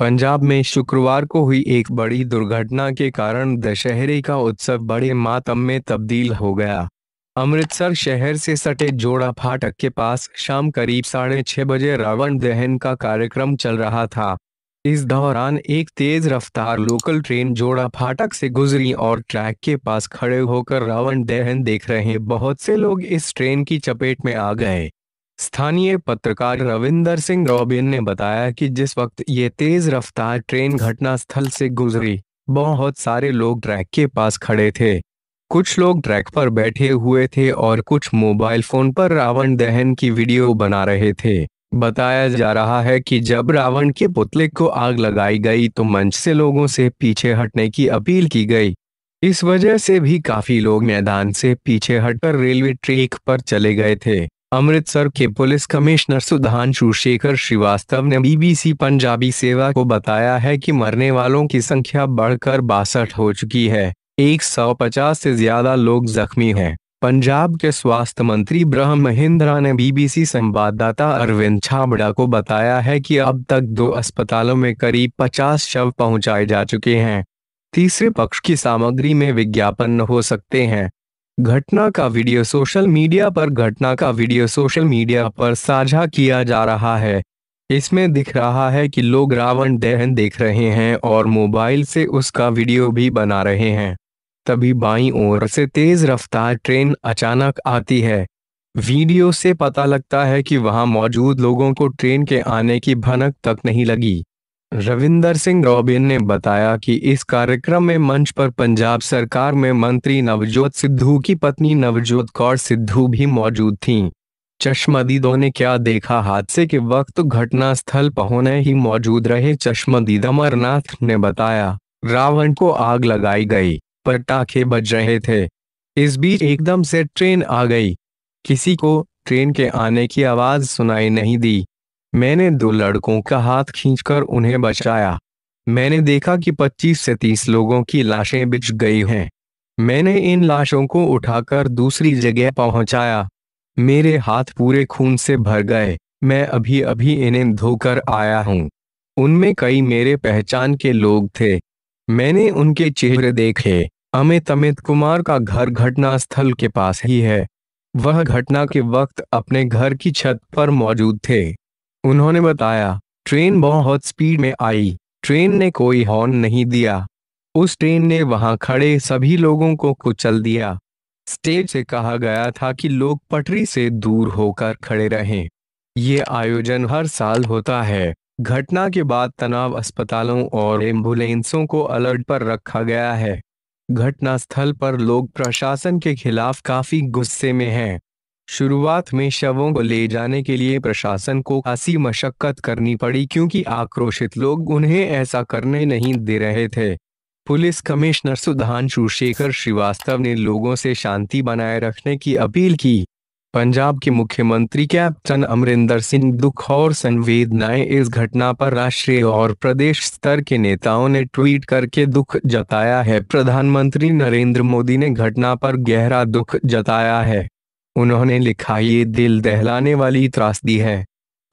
पंजाब में शुक्रवार को हुई एक बड़ी दुर्घटना के कारण दशहरे का उत्सव बड़े मातम में तब्दील हो गया अमृतसर शहर से सटे जोड़ा फाटक के पास शाम करीब साढ़े छह बजे रावण दहन का कार्यक्रम चल रहा था इस दौरान एक तेज रफ्तार लोकल ट्रेन जोड़ा फाटक से गुजरी और ट्रैक के पास खड़े होकर रावण दहन देख रहे बहुत से लोग इस ट्रेन की चपेट में आ गए स्थानीय पत्रकार रविंदर सिंह रॉबिन ने बताया कि जिस वक्त ये तेज रफ्तार ट्रेन घटना स्थल से गुजरी बहुत सारे लोग ट्रैक के पास खड़े थे कुछ लोग ट्रैक पर बैठे हुए थे और कुछ मोबाइल फोन पर रावण दहन की वीडियो बना रहे थे बताया जा रहा है कि जब रावण के पुतले को आग लगाई गई तो मंच से लोगों से पीछे हटने की अपील की गई इस वजह से भी काफी लोग मैदान से पीछे हटकर रेलवे ट्रैक पर चले गए थे अमृतसर के पुलिस कमिश्नर सुधांशु शेखर श्रीवास्तव ने बीबीसी पंजाबी सेवा को बताया है कि मरने वालों की संख्या बढ़कर बासठ हो चुकी है 150 से ज्यादा लोग जख्मी हैं पंजाब के स्वास्थ्य मंत्री ब्रह्म महिंद्रा ने बीबीसी संवाददाता अरविंद छाबड़ा को बताया है कि अब तक दो अस्पतालों में करीब 50 शव पहुंचाए जा चुके हैं तीसरे पक्ष की सामग्री में विज्ञापन हो सकते हैं घटना का वीडियो सोशल मीडिया पर घटना का वीडियो सोशल मीडिया पर साझा किया जा रहा है इसमें दिख रहा है कि लोग रावण दहन देख रहे हैं और मोबाइल से उसका वीडियो भी बना रहे हैं तभी बाईं ओर से तेज रफ्तार ट्रेन अचानक आती है वीडियो से पता लगता है कि वहां मौजूद लोगों को ट्रेन के आने की भनक तक नहीं लगी रविंदर सिंह रॉबिन ने बताया कि इस कार्यक्रम में मंच पर पंजाब सरकार में मंत्री नवजोत सिद्धू की पत्नी नवजोत कौर सिद्धू भी मौजूद थीं। चश्मदीदों ने क्या देखा हादसे के वक्त घटना स्थल पहुंचने ही मौजूद रहे चश्मदीद अमरनाथ ने बताया रावण को आग लगाई गई पटाखे बज रहे थे इस बीच एकदम से ट्रेन आ गई किसी को ट्रेन के आने की आवाज सुनाई नहीं दी मैंने दो लड़कों का हाथ खींचकर उन्हें बचाया मैंने देखा कि 25 से 30 लोगों की लाशें बिछ गई हैं मैंने इन लाशों को उठाकर दूसरी जगह पहुंचाया मेरे हाथ पूरे खून से भर गए मैं अभी अभी इन्हें धोकर आया हूं उनमें कई मेरे पहचान के लोग थे मैंने उनके चेहरे देखे अमित अमित कुमार का घर घटना स्थल के पास ही है वह घटना के वक्त अपने घर की छत पर मौजूद थे उन्होंने बताया ट्रेन बहुत स्पीड में आई ट्रेन ने कोई हॉर्न नहीं दिया उस ट्रेन ने वहां खड़े सभी लोगों को कुचल दिया स्टेज से कहा गया था कि लोग पटरी से दूर होकर खड़े रहें ये आयोजन हर साल होता है घटना के बाद तनाव अस्पतालों और एम्बुलेंसों को अलर्ट पर रखा गया है घटनास्थल पर लोग प्रशासन के खिलाफ काफी गुस्से में हैं शुरुआत में शवों को ले जाने के लिए प्रशासन को खासी मशक्कत करनी पड़ी क्योंकि आक्रोशित लोग उन्हें ऐसा करने नहीं दे रहे थे पुलिस कमिश्नर सुधांशु शेखर श्रीवास्तव ने लोगों से शांति बनाए रखने की अपील की पंजाब के मुख्यमंत्री कैप्टन अमरिंदर सिंह दुख और संवेदनाएं इस घटना पर राष्ट्रीय और प्रदेश स्तर के नेताओं ने ट्वीट करके दुख जताया है प्रधानमंत्री नरेंद्र मोदी ने घटना पर गहरा दुख जताया है उन्होंने लिखा ये दिल दहलाने वाली त्रासदी है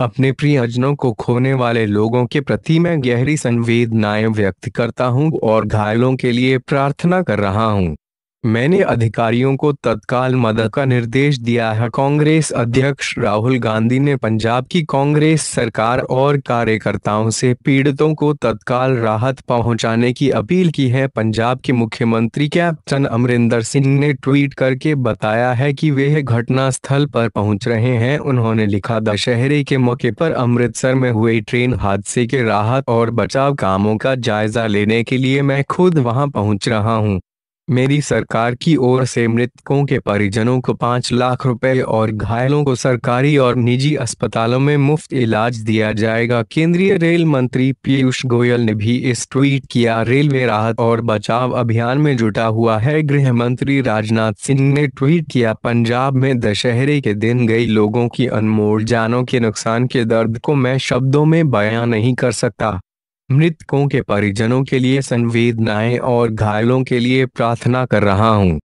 अपने प्रियजनों को खोने वाले लोगों के प्रति मैं गहरी संवेदनाएं व्यक्त करता हूं और घायलों के लिए प्रार्थना कर रहा हूं मैंने अधिकारियों को तत्काल मदद का निर्देश दिया है कांग्रेस अध्यक्ष राहुल गांधी ने पंजाब की कांग्रेस सरकार और कार्यकर्ताओं से पीड़ितों को तत्काल राहत पहुंचाने की अपील की है पंजाब के मुख्यमंत्री कैप्टन अमरिंदर सिंह ने ट्वीट करके बताया है कि वे घटना स्थल पर पहुंच रहे हैं उन्होंने लिखा दशहरे के मौके पर अमृतसर में हुए ट्रेन हादसे के राहत और बचाव कामों का जायजा लेने के लिए मैं खुद वहाँ पहुँच रहा हूँ मेरी सरकार की ओर से मृतकों के परिजनों को पाँच लाख रुपए और घायलों को सरकारी और निजी अस्पतालों में मुफ्त इलाज दिया जाएगा केंद्रीय रेल मंत्री पीयूष गोयल ने भी इस ट्वीट किया रेलवे राहत और बचाव अभियान में जुटा हुआ है गृह मंत्री राजनाथ सिंह ने ट्वीट किया पंजाब में दशहरे के दिन गई लोगों की अनमोल जानों के नुकसान के दर्द को मैं शब्दों में बयां नहीं कर सकता मृतकों के परिजनों के लिए संवेदनाएं और घायलों के लिए प्रार्थना कर रहा हूं